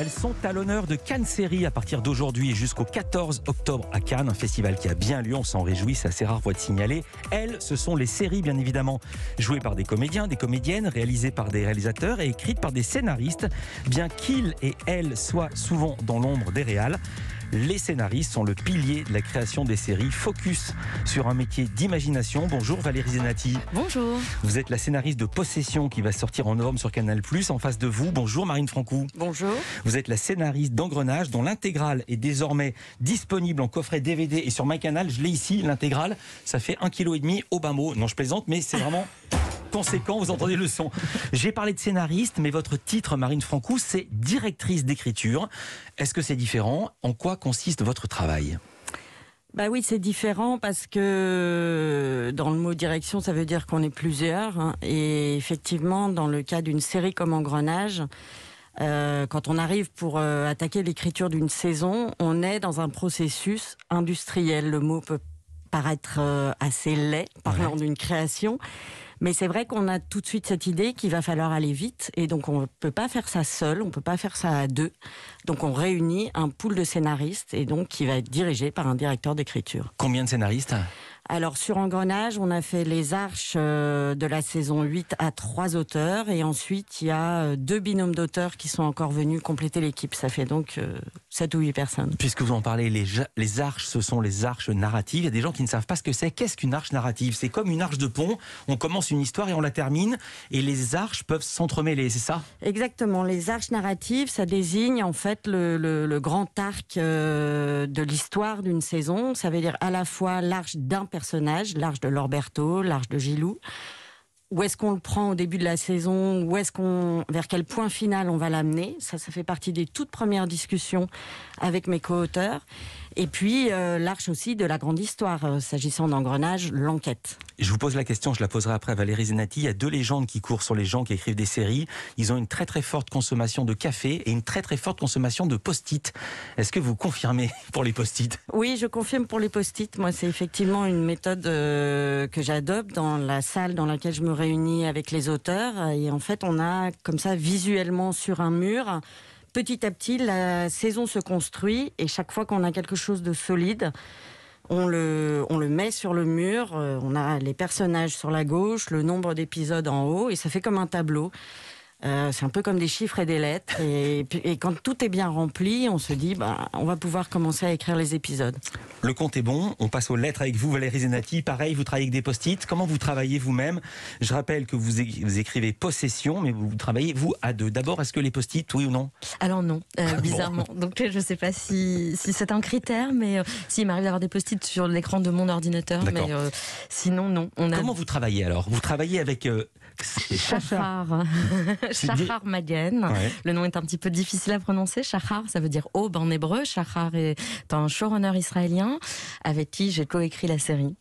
Elles sont à l'honneur de Cannes Série à partir d'aujourd'hui jusqu'au 14 octobre à Cannes, un festival qui a bien lieu, on s'en réjouit, c'est assez rare, pour de signaler. Elles, ce sont les séries, bien évidemment, jouées par des comédiens, des comédiennes, réalisées par des réalisateurs et écrites par des scénaristes, bien qu'ils et elles soient souvent dans l'ombre des réals. Les scénaristes sont le pilier de la création des séries. Focus sur un métier d'imagination. Bonjour Valérie Zenati. Bonjour. Vous êtes la scénariste de Possession qui va sortir en novembre sur Canal+. En face de vous, bonjour Marine Francou. Bonjour. Vous êtes la scénariste d'Engrenage dont l'intégrale est désormais disponible en coffret DVD et sur MyCanal. Je l'ai ici, l'intégrale. Ça fait 1,5 kg au bas mot. Non, je plaisante, mais c'est vraiment conséquent, vous entendez le son. J'ai parlé de scénariste, mais votre titre, Marine Francou, c'est directrice d'écriture. Est-ce que c'est différent En quoi consiste votre travail bah oui, c'est différent parce que euh, dans le mot direction, ça veut dire qu'on est plusieurs. Hein. et effectivement, dans le cas d'une série comme Engrenage, euh, quand on arrive pour euh, attaquer l'écriture d'une saison, on est dans un processus industriel. Le mot peut paraître assez laid, parlant d'une création. Mais c'est vrai qu'on a tout de suite cette idée qu'il va falloir aller vite et donc on ne peut pas faire ça seul, on ne peut pas faire ça à deux. Donc on réunit un pool de scénaristes et donc qui va être dirigé par un directeur d'écriture. Combien de scénaristes alors sur Engrenage, on a fait les arches euh, de la saison 8 à trois auteurs et ensuite il y a euh, deux binômes d'auteurs qui sont encore venus compléter l'équipe. Ça fait donc 7 euh, ou 8 personnes. Puisque vous en parlez, les, arches, ce sont les arches narratives. Il y a des gens qui ne savent pas ce que c'est. Qu'est-ce qu'une arche narrative C'est comme une arche de pont. On commence une histoire et on la termine et les arches peuvent s'entremêler, c'est ça Exactement. Les arches narratives, ça désigne en fait le, le grand arc de l'histoire d'une saison. Ça veut dire à la fois l'arche d'un personnage l'arche de Lorberto, l'arche de Gilou. Où est-ce qu'on le prend au début de la saison Où est-ce qu'on, vers quel point final on va l'amener Ça, ça fait partie des toutes premières discussions avec mes co-auteurs. Et puis euh, l'arche aussi de la grande histoire, euh, s'agissant d'engrenage, l'enquête. Je vous pose la question, je la poserai après à Valérie Zenati. Il y a deux légendes qui courent sur les gens qui écrivent des séries. Ils ont une très très forte consommation de café et une très très forte consommation de post-it. Est-ce que vous confirmez pour les post-it Oui, je confirme pour les post-it. Moi, c'est effectivement une méthode euh, que j'adopte dans la salle dans laquelle je me réunis avec les auteurs. Et en fait, on a comme ça visuellement sur un mur petit à petit, la saison se construit et chaque fois qu'on a quelque chose de solide, on le, on le met sur le mur. Euh, on a les personnages sur la gauche, le nombre d'épisodes en haut et ça fait comme un tableau. Euh, c'est un peu comme des chiffres et des lettres. Et, quand tout est bien rempli, on se dit, bah, on va pouvoir commencer à écrire les épisodes. Le compte est bon. On passe aux lettres avec vous, Valérie Zenati. Pareil, vous travaillez avec des post-it. Comment vous travaillez vous-même Je rappelle que vous, écrivez possession, mais vous travaillez vous à deux. D'abord, est-ce que les post-it, oui ou non Alors non, euh, ah, bizarrement. Donc euh, je ne sais pas si, c'est un critère, mais si s'il m'arrive d'avoir des post-it sur l'écran de mon ordinateur. Mais sinon, non. Comment vous travaillez alors Vous travaillez avec Chahar, Chahar Magen. Le nom est un petit peu difficile à prononcer. Chachar, ça veut dire aube en hébreu. Chachar est un showrunner israélien avec qui j'ai coécrit la série.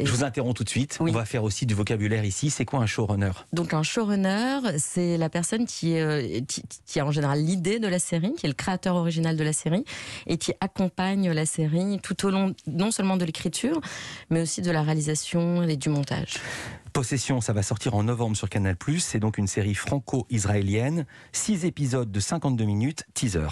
Je vous interromps tout de suite. On va faire aussi du vocabulaire ici. C'est quoi un showrunner Donc un showrunner, c'est la personne euh, qui a en général l'idée de la série, qui est le créateur original de la série et qui accompagne la série tout au long non seulement de l'écriture, mais aussi de la réalisation et du montage. Possession, ça va sortir en novembre sur Canal+. C'est donc une série franco-israélienne, 6 épisodes de 52 minutes, teaser.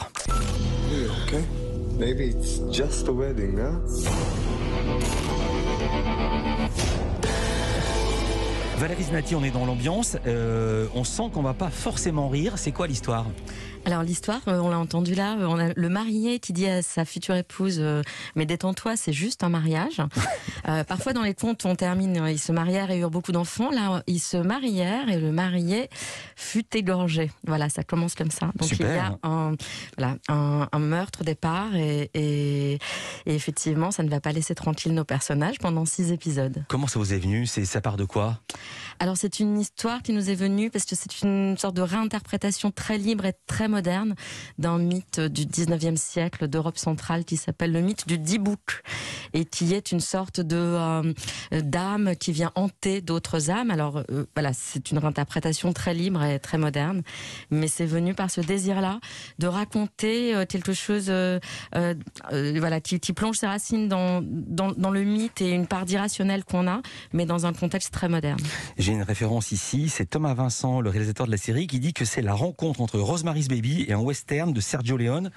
Valérie Znati, on est dans l'ambiance. Euh, on sent qu'on va pas forcément rire. C'est quoi l'histoire alors l'histoire, euh, on l'a entendu là, euh, on a le marié qui dit à sa future épouse euh, mais détends-toi, c'est juste un mariage. parfois dans les contes, on termine, ils se marièrent et eurent beaucoup d'enfants. Là, ils se marièrent et le marié fut égorgé. Voilà, ça commence comme ça. Donc il y a un, meurtre au départ et, effectivement, ça ne va pas laisser tranquille nos personnages pendant six épisodes. Comment ça vous est venu C'est ça part de quoi Alors c'est une histoire qui nous est venue parce que c'est une sorte de réinterprétation très libre et très moderne d'un mythe du 19e siècle d'Europe centrale qui s'appelle le mythe du Dibouk et qui est une sorte de dame euh, d'âme qui vient hanter d'autres âmes. Alors euh, voilà, c'est une interprétation très libre et très moderne, mais c'est venu par ce désir-là de raconter euh, quelque chose voilà, qui, plonge ses racines dans, dans, dans le mythe et une part d'irrationnel qu'on a, mais dans un contexte très moderne. J'ai une référence ici, c'est Thomas Vincent, le réalisateur de la série, qui dit que c'est la rencontre entre Rosemary's Baby et un western de Sergio Leone.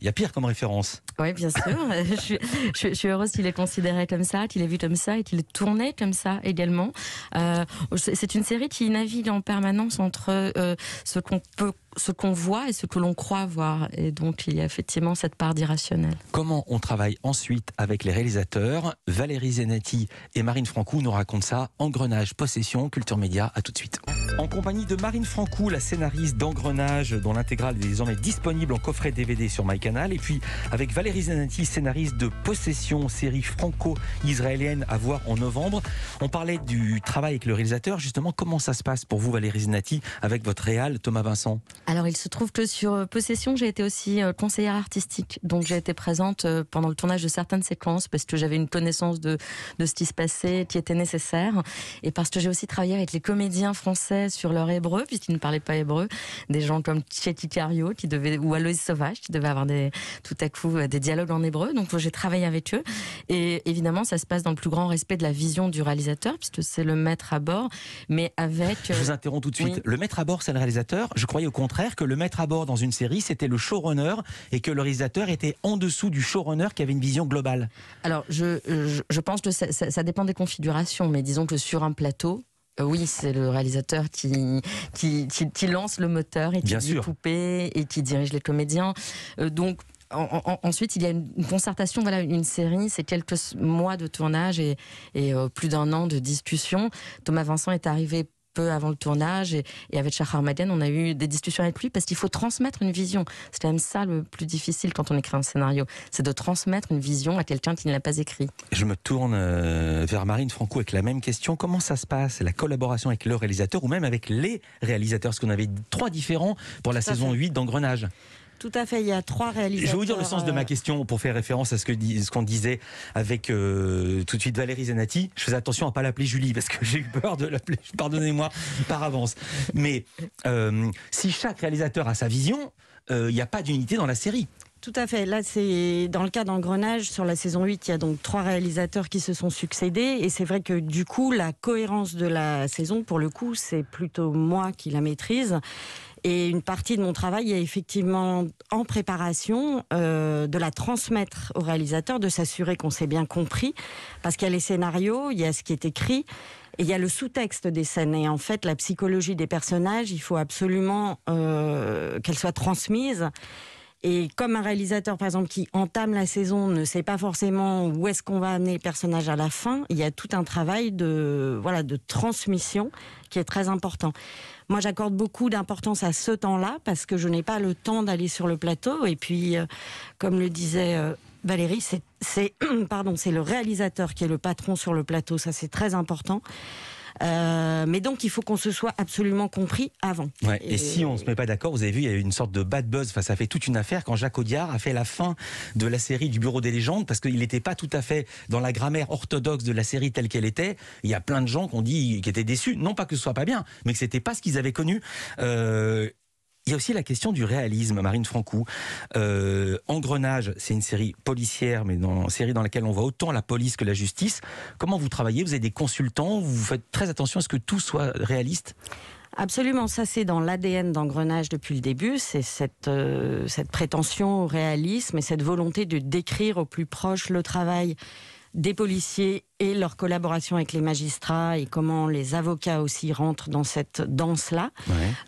Il y a pire comme référence. Oui, bien sûr. je, suis, heureuse qu'il est considéré comme ça, qu'il est vu comme ça et qu'il tournait comme ça également. Euh, c'est une série qui navigue en permanence entre euh, ce qu'on peut ce qu'on voit et ce que l'on croit voir. Et donc, il y a effectivement cette part d'irrationnel. Comment on travaille ensuite avec les réalisateurs Valérie Zenati et Marine Francou nous racontent ça. Engrenage, possession, culture média. À tout de suite en compagnie de Marine Francou, la scénariste d'Engrenage, dont l'intégrale est désormais disponible en coffret DVD sur MyCanal, et puis avec Valérie Zanati, scénariste de Possession, série franco-israélienne à voir en novembre. On parlait du travail avec le réalisateur, justement, comment ça se passe pour vous, Valérie Zanati, avec votre réal Thomas Vincent Alors, il se trouve que sur euh, Possession, j'ai été aussi euh, conseillère artistique, donc j'ai été présente euh, pendant le tournage de certaines séquences parce que j'avais une connaissance de ce qui se passait, qui était nécessaire, et parce que j'ai aussi travaillé avec les comédiens français sur leur hébreu, puisqu'ils ne parlaient pas hébreu. Des gens comme Tchétikario, qui devait, ou Alois Sauvage, qui devait avoir des, tout à coup des dialogues en hébreu. Donc j'ai travaillé avec eux. Et évidemment, ça se passe dans le plus grand respect de la vision du réalisateur, puisque c'est le maître à bord, mais avec. Je vous interromps tout de suite. Le maître à bord, c'est le réalisateur. Je croyais au contraire que le maître à bord dans une série, c'était le showrunner et que le réalisateur était en dessous du showrunner qui avait une vision globale. Alors, je, pense que ça dépend des configurations, mais disons que sur un plateau, euh, oui, c'est le réalisateur qui, qui, lance le moteur et qui Bien et qui dirige les comédiens. Euh, donc, ensuite, il y a une, concertation, voilà, une série, c'est quelques mois de tournage et, euh, plus d'un an de discussion. Thomas Vincent est arrivé avant le tournage. Et, avec Shahar Maden, on a eu des discussions avec lui parce qu'il faut transmettre une vision. C'est quand même ça le plus difficile quand on écrit un scénario. C'est de transmettre une vision à quelqu'un qui ne l'a pas écrit. Je me tourne euh, vers Marine Franco avec la même question. Comment ça se passe, la collaboration avec le réalisateur ou même avec les réalisateurs Parce qu'on avait trois différents pour la saison 8 d'Engrenage. Tout à fait, il y a trois réalisateurs. Je vais vous dire le sens de ma euh, question pour faire référence à ce qu'on ce qu'on disait avec euh, tout de suite Valérie Zanati. Je fais attention à ne pas l'appeler Julie parce que j'ai eu peur de l'appeler, pardonnez-moi, par avance. Mais euh, si chaque réalisateur a sa vision, il n'y a pas d'unité dans la série. Tout à fait. Là, c'est dans le cas d'Engrenage, sur la saison 8, il y a donc trois réalisateurs qui se sont succédés. Et c'est vrai que du coup, la cohérence de la saison, pour le coup, c'est plutôt moi qui la maîtrise. Et une partie de mon travail est effectivement en préparation euh, de la transmettre au réalisateur, de s'assurer qu'on s'est bien compris, parce qu'il y a les scénarios, il y a ce qui est écrit. Et il y a le sous-texte des scènes. Et en fait, la psychologie des personnages, il faut absolument euh, qu'elle soit transmise. Et comme un réalisateur, par exemple, qui entame la saison, ne sait pas forcément où est-ce qu'on va amener le personnage à la fin, il y a tout un travail de, voilà, de transmission qui est très important. Moi, j'accorde beaucoup d'importance à ce temps-là parce que je n'ai pas le temps d'aller sur le plateau. Et puis, euh, comme le disait euh, Valérie, c'est pardon, c'est le réalisateur qui est le patron sur le plateau. Ça, c'est très important. Euh, mais donc, il faut qu'on se soit absolument compris avant. Et, si on ne se met pas d'accord, vous avez vu, il y a eu une sorte de bad buzz. ça fait toute une affaire quand Jacques Audiard a fait la fin de la série du Bureau des légendes parce qu'il n'était pas tout à fait dans la grammaire orthodoxe de la série telle qu'elle était. Il y a plein de gens qui ont dit qu'ils étaient déçus, non pas que ce soit pas bien, mais que c'était pas ce qu'ils avaient connu. Euh, il y a aussi la question du réalisme, Marine Francou. Euh, Engrenage, c'est une série policière, mais dans, une série dans laquelle on voit autant la police que la justice. Comment vous travaillez Vous avez des consultants Vous faites très attention à ce que tout soit réaliste Absolument, ça c'est dans l'ADN d'engrenage depuis le début, c'est cette, euh, cette prétention au réalisme et cette volonté de décrire au plus proche le travail des policiers et leur collaboration avec les magistrats et comment les avocats aussi rentrent dans cette danse-là.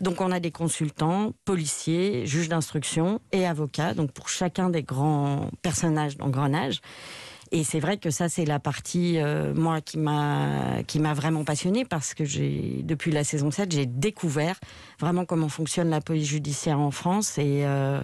Donc on a des consultants, policiers, juges d'instruction et avocats, donc pour chacun des grands personnages d'engrenage. Et c'est vrai que ça, c'est la partie, euh, moi, qui m'a, qui m'a vraiment passionnée parce que j'ai, depuis la saison 7, j'ai découvert vraiment comment fonctionne la police judiciaire en France et, euh,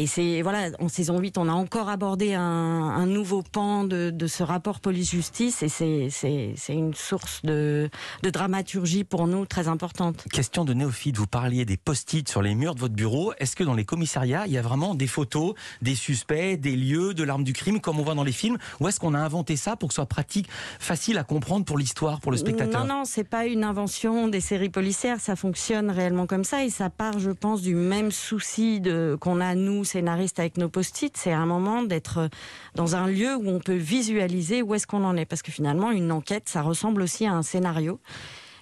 et c'est voilà, en saison 8, on a encore abordé un, nouveau pan de, ce rapport police-justice et c'est une source de, dramaturgie pour nous très importante. Question de néophyte, vous parliez des post-it sur les murs de votre bureau. Est-ce que dans les commissariats, il y a vraiment des photos, des suspects, des lieux, de l'arme du crime, comme on voit dans les films Ou est-ce qu'on a inventé ça pour que ce soit pratique, facile à comprendre pour l'histoire, pour le spectateur Non, non, c'est pas une invention des séries policières, ça fonctionne réellement comme ça et ça part, je pense, du même souci qu'on a, nous, scénariste avec nos post-it, c'est un moment d'être euh, dans un lieu où on peut visualiser où est-ce qu'on en est. Parce que finalement, une enquête, ça ressemble aussi à un scénario.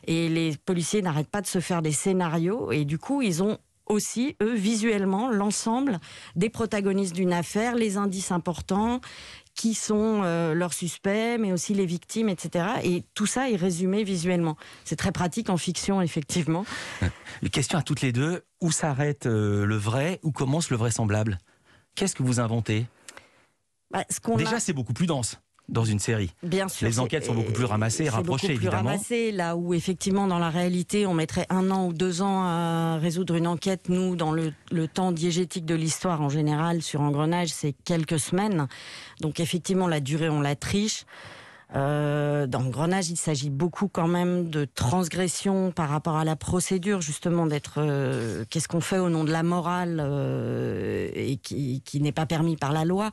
Et les policiers n'arrêtent pas de se faire des scénarios. Et du coup, ils ont aussi, eux, visuellement, l'ensemble des protagonistes d'une affaire, les indices importants qui sont euh, leurs suspects, mais aussi les victimes, etc. Et tout ça est résumé visuellement. C'est très pratique en fiction, effectivement. Question à toutes les deux, où s'arrête euh, le vrai, où commence le vraisemblable Qu'est-ce que vous inventez bah, Déjà, c'est beaucoup plus dense dans une série. Bien sûr. Les enquêtes sont beaucoup plus euh, ramassées, rapprochées plus Ramassées, là où effectivement dans la réalité on mettrait un an ou deux ans à résoudre une enquête, nous dans le, temps diégétique de l'histoire en général sur engrenage c'est quelques semaines. Donc effectivement la durée on la triche. Euh, dans Engrenage, il s'agit beaucoup quand même de transgressions par rapport à la procédure, justement, d'être euh, qu'est-ce qu'on fait au nom de la morale et qui, qui n'est pas permis par la loi.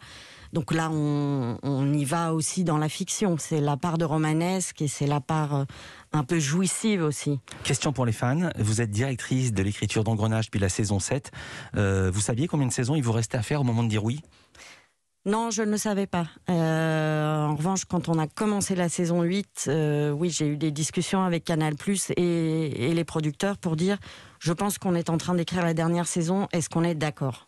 Donc là, on, y va aussi dans la fiction. C'est la part de romanesque et c'est la part euh, un peu jouissive aussi. Question pour les fans. Vous êtes directrice de l'écriture d'engrenage depuis la saison 7. Euh, vous saviez combien de saisons il vous restait à faire au moment de dire oui non, je ne le savais pas. Euh, en revanche, quand on a commencé la saison 8, oui, j'ai eu des discussions avec Canal Plus et, les producteurs pour dire je pense qu'on est en train d'écrire la dernière saison, est-ce qu'on est d'accord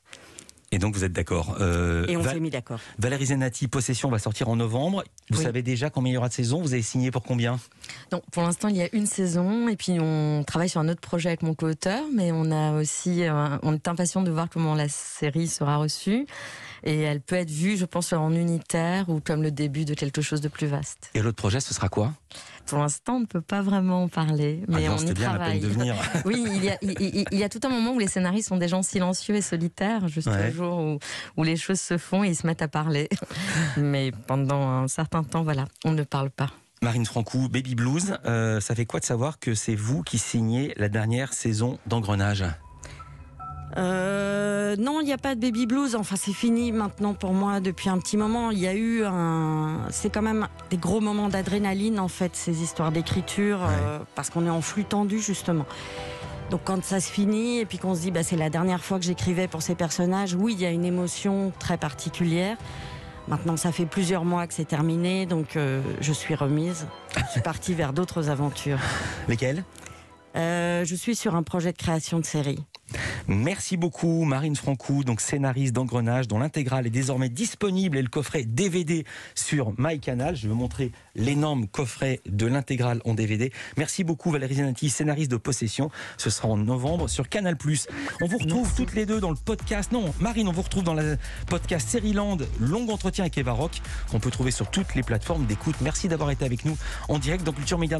et donc vous êtes d'accord. Euh, et on s'est mis d'accord. Valérie Zenati, Possession va sortir en novembre. Vous savez déjà combien il y aura de saisons Vous avez signé pour combien Donc pour l'instant il y a une saison et puis on travaille sur un autre projet avec mon co-auteur, mais on a aussi, euh, on est impatient de voir comment la série sera reçue et elle peut être vue, je pense, en unitaire ou comme le début de quelque chose de plus vaste. Et l'autre projet, ce sera quoi pour l'instant, on ne peut pas vraiment en parler, ah mais on bien travaille. peine de venir. oui, il y, a, tout un moment où les scénaristes sont des gens silencieux et solitaires, juste le jour où, les choses se font et ils se mettent à parler. mais pendant un certain temps, voilà, on ne parle pas. Marine Francou, Baby Blues, euh, ça fait quoi de savoir que c'est vous qui signez la dernière saison d'engrenage euh, non, il n'y a pas de baby blues. Enfin, c'est fini maintenant pour moi depuis un petit moment. Il y a eu un. C'est quand même des gros moments d'adrénaline, en fait, ces histoires d'écriture, euh, parce qu'on est en flux tendu, justement. Donc, quand ça se finit et puis qu'on se dit, bah, c'est la dernière fois que j'écrivais pour ces personnages, oui, il y a une émotion très particulière. Maintenant, ça fait plusieurs mois que c'est terminé, donc euh, je suis remise. Je suis partie vers d'autres aventures. Lesquelles je suis sur un projet de création de série. Merci beaucoup Marine Francou, donc scénariste d'Engrenage dont l'intégrale est désormais disponible et le coffret DVD sur MyCanal. Je vais vous montrer l'énorme coffret de l'intégrale en DVD. Merci beaucoup Valérie Zanati, scénariste de Possession. Ce sera en novembre sur Canal+. On vous retrouve toutes les deux dans le podcast. Non, Marine, on vous retrouve dans le podcast Land, long entretien avec Eva Rock, qu'on peut trouver sur toutes les plateformes d'écoute. Merci d'avoir été avec nous en direct dans Culture Média.